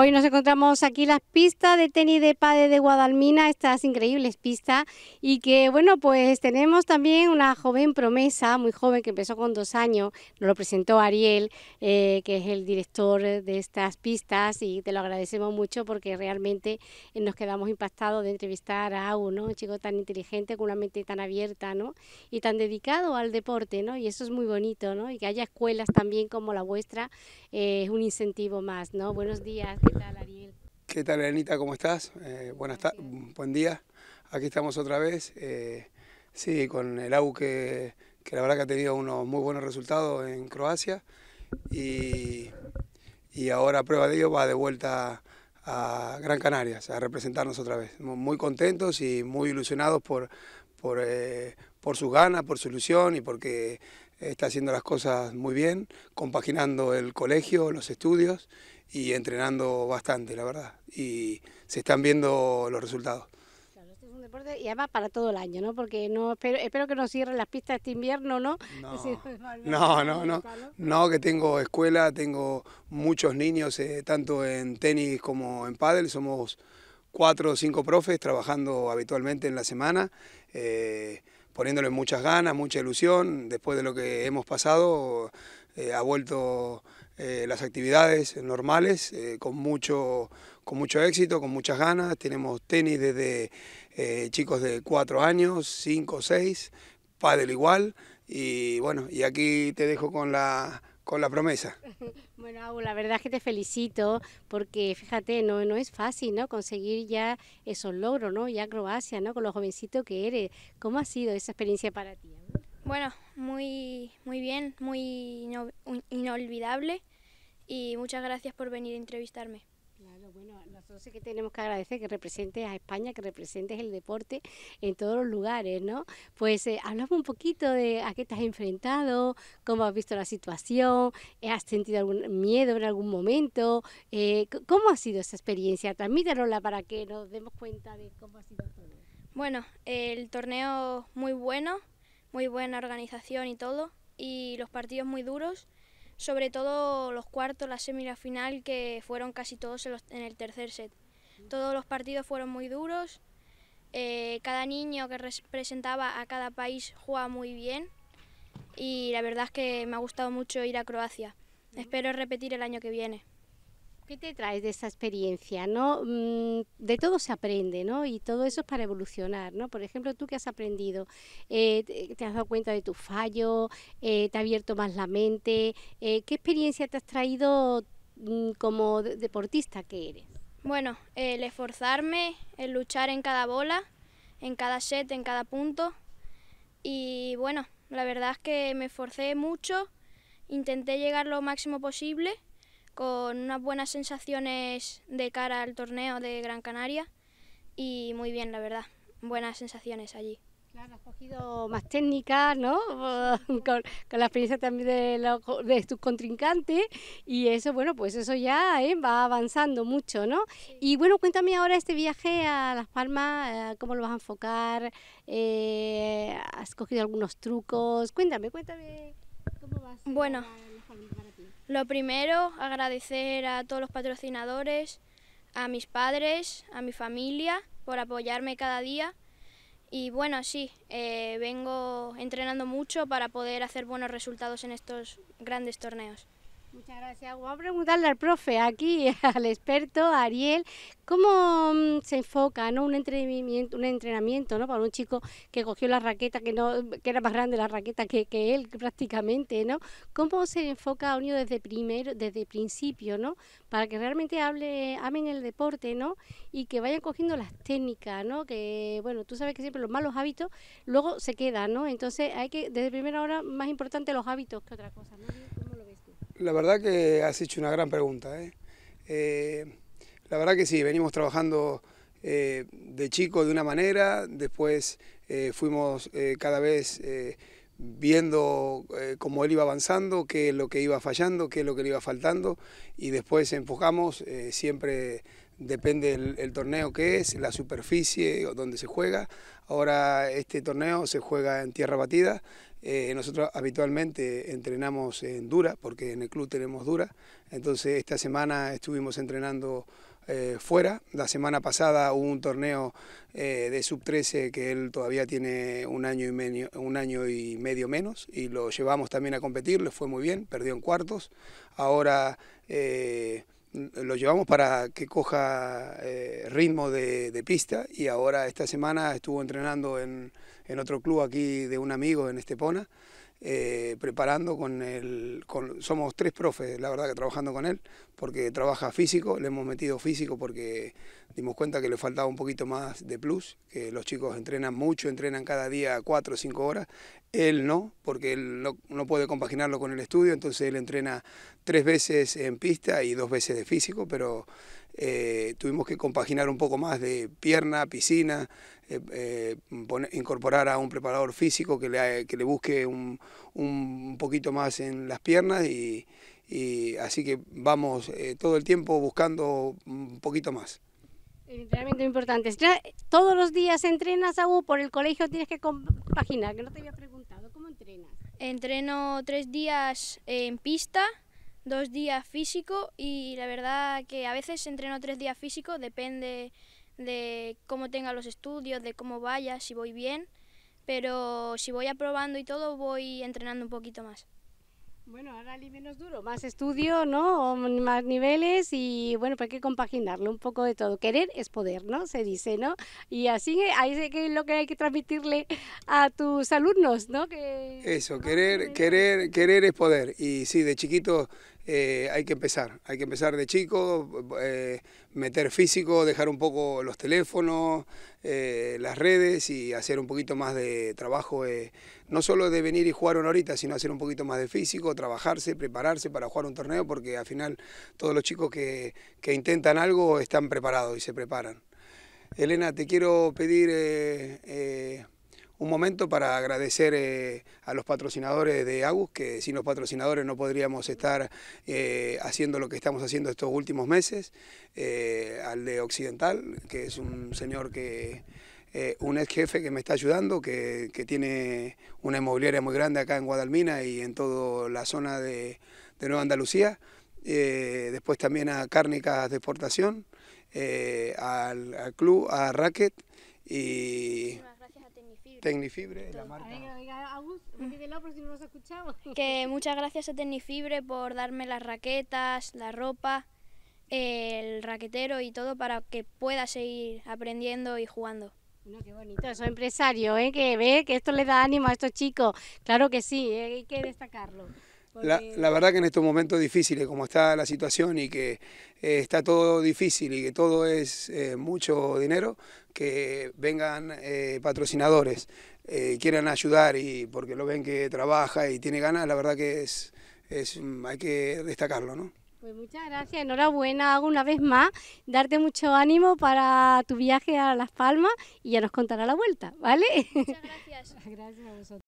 Hoy nos encontramos aquí las pistas de tenis de pade de Guadalmina, estas increíbles pistas, y que bueno, pues tenemos también una joven promesa, muy joven, que empezó con dos años, nos lo presentó Ariel, eh, que es el director de estas pistas, y te lo agradecemos mucho porque realmente eh, nos quedamos impactados de entrevistar a uno, Un chico tan inteligente, con una mente tan abierta, ¿no? Y tan dedicado al deporte, ¿no? Y eso es muy bonito, ¿no? Y que haya escuelas también como la vuestra eh, es un incentivo más, ¿no? Buenos días. ¿Qué tal, Ariel? ¿Qué tal, Elenita? ¿Cómo estás? Eh, buenas buen día. Aquí estamos otra vez. Eh, sí, con el AU que, la verdad que ha tenido unos muy buenos resultados en Croacia. Y, ahora, prueba de ello, va de vuelta a Gran Canarias a representarnos otra vez. Muy contentos y muy ilusionados por, por, eh, por sus ganas, por su ilusión y porque está haciendo las cosas muy bien, compaginando el colegio, los estudios y entrenando bastante, la verdad. Y se están viendo los resultados. Claro, este es un deporte y además para todo el año, ¿no? Porque no espero, espero que no cierren las pistas este invierno, ¿no? No, no, no, no, que tengo escuela, tengo muchos niños, eh, tanto en tenis como en pádel, somos cuatro o cinco profes trabajando habitualmente en la semana. Eh, poniéndole muchas ganas, mucha ilusión. Después de lo que hemos pasado, eh, ha vuelto eh, las actividades normales eh, con, mucho, con mucho éxito, con muchas ganas. Tenemos tenis desde chicos de 4 años, 5, 6, pádel igual. Y bueno, y aquí te dejo con la con la promesa. Bueno, la verdad es que te felicito porque fíjate, no, no es fácil, ¿no? Conseguir ya esos logros, ¿no? Ya Croacia, ¿no? Con los jovencitos que eres. ¿Cómo ha sido esa experiencia para ti? Bueno, muy, muy bien, muy inolvidable y muchas gracias por venir a entrevistarme entonces que tenemos que agradecer que representes a España, que representes el deporte en todos los lugares, ¿no? Pues eh, hablamos un poquito de a qué te has enfrentado, cómo has visto la situación, eh, has sentido algún miedo en algún momento, eh, ¿cómo ha sido esa experiencia? Transmítanosla para que nos demos cuenta de cómo ha sido todo. Bueno, el torneo muy bueno, muy buena organización y todo, y los partidos muy duros sobre todo los cuartos, la semifinal, que fueron casi todos en, el tercer set. Todos los partidos fueron muy duros, eh, cada niño que representaba a cada país jugaba muy bien y la verdad es que me ha gustado mucho ir a Croacia. Espero repetir el año que viene. ¿Qué te traes de esta experiencia? ¿no? Mm, de todo se aprende, ¿no? Y todo eso es para evolucionar, ¿no? Por ejemplo, tú qué has aprendido, eh, te has dado cuenta de tu fallo, eh, te ha abierto más la mente. Eh, ¿Qué experiencia te has traído mm, como deportista que eres? Bueno, el esforzarme, el luchar en cada bola, en cada set, en cada punto. Y bueno, la verdad es que me esforcé mucho, intenté llegar lo máximo posible con unas buenas sensaciones de cara al torneo de Gran Canaria y muy bien, la verdad, buenas sensaciones allí. Claro, has cogido más técnica ¿no? Con, la experiencia también de, de, tus contrincantes y eso, bueno, pues eso ya ¿eh? va avanzando mucho, ¿no? Y bueno, cuéntame ahora este viaje a Las Palmas, eh, ¿cómo lo vas a enfocar? Eh, ¿Has cogido algunos trucos? Cuéntame, cuéntame cómo vas. Bueno. Lo primero, agradecer a todos los patrocinadores, a mis padres, a mi familia por apoyarme cada día. Y bueno, sí, eh, vengo entrenando mucho para poder hacer buenos resultados en estos grandes torneos. Muchas gracias. Voy a preguntarle al profe, aquí al experto, Ariel, cómo mm, se enfoca ¿no? un entrenamiento, un entrenamiento ¿no? para un chico que cogió la raqueta, que no que era más grande la raqueta que, que él prácticamente, ¿no? ¿Cómo se enfoca a un niño desde primero, desde principio, ¿no? Para que realmente hable, amen el deporte, ¿no? Y que vayan cogiendo las técnicas, ¿no? Que, bueno, tú sabes que siempre los malos hábitos luego se quedan, ¿no? Entonces hay que, desde primera hora, más importante los hábitos que otra cosa, ¿no? La verdad que has hecho una gran pregunta. ¿eh? eh la verdad que sí, venimos trabajando eh, de chico de una manera, después eh, fuimos cada vez viendo cómo él iba avanzando, qué es lo que iba fallando, qué es lo que le iba faltando y después empujamos, siempre depende el, torneo que es, la superficie donde se juega. Ahora este torneo se juega en tierra batida, eh, nosotros habitualmente entrenamos en dura, porque en el club tenemos dura, entonces esta semana estuvimos entrenando eh, fuera. La semana pasada hubo un torneo eh, de sub-13 que él todavía tiene un año, y medio, un año y medio menos y lo llevamos también a competir, le fue muy bien, perdió en cuartos. Ahora lo llevamos para que coja eh, ritmo de, pista y ahora esta semana estuvo entrenando en, en otro club aquí de un amigo en Estepona. Eh, preparando con él, somos tres profes, la verdad que trabajando con él, porque trabaja físico, le hemos metido físico porque dimos cuenta que le faltaba un poquito más de plus, que los chicos entrenan mucho, entrenan cada día cuatro o cinco horas, él no, porque él no, no puede compaginarlo con el estudio, entonces él entrena tres veces en pista y dos veces de físico, pero eh, tuvimos que compaginar un poco más de pierna, piscina, eh, eh, incorporar a un preparador físico que le, que le busque un, un, poquito más en las piernas y, y así que vamos eh, todo el tiempo buscando un poquito más. entrenamiento importante. Todos los días entrenas, aún por el colegio tienes que compaginar, que no te había preguntado, ¿cómo entrenas? Entreno tres días en pista, dos días físico y la verdad que a veces entreno tres días físico, depende de cómo tenga los estudios, de cómo vaya, si voy bien, pero si voy aprobando y todo, voy entrenando un poquito más. Bueno, ahora menos duro, más estudio, ¿no? más niveles y bueno, pues hay que compaginarlo un poco de todo. Querer es poder, ¿no? Se dice, ¿no? Y así ahí es lo que hay que transmitirle a tus alumnos, ¿no? Que, Eso, querer, querer, querer es poder. Y sí, de chiquito eh, hay que empezar, hay que empezar de chico, eh, meter físico, dejar un poco los teléfonos, eh, las redes y hacer un poquito más de trabajo, no solo de venir y jugar una horita, sino hacer un poquito más de físico, trabajarse, prepararse para jugar un torneo, porque al final todos los chicos que, que intentan algo están preparados y se preparan. Elena, te quiero pedir un momento para agradecer eh, a los patrocinadores de Agus, que sin los patrocinadores no podríamos estar eh, haciendo lo que estamos haciendo estos últimos meses, eh, al de Occidental, que es un señor que... un ex jefe que me está ayudando, que, tiene una inmobiliaria muy grande acá en Guadalmina y en toda la zona de, Nueva Andalucía. después también a Cárnicas de Exportación, al, al, club, a Racket y... Tecnifibre, la marca. si no nos Que muchas gracias a Tecnifibre por darme las raquetas, la ropa, el raquetero y todo para que pueda seguir aprendiendo y jugando. qué bonito, eso empresario, ¿eh? que ve que esto le da ánimo a estos chicos. Claro que sí, ¿eh? hay que destacarlo. La, la, verdad que en estos momentos difíciles, como está la situación y que eh, está todo difícil y que todo es eh, mucho dinero, que vengan eh, patrocinadores, quieran ayudar y porque lo ven que trabaja y tiene ganas, la verdad que es, es hay que destacarlo, ¿no? Pues muchas gracias, enhorabuena una vez más, darte mucho ánimo para tu viaje a Las Palmas y ya nos contará la vuelta, ¿vale? Muchas gracias. gracias a vosotros.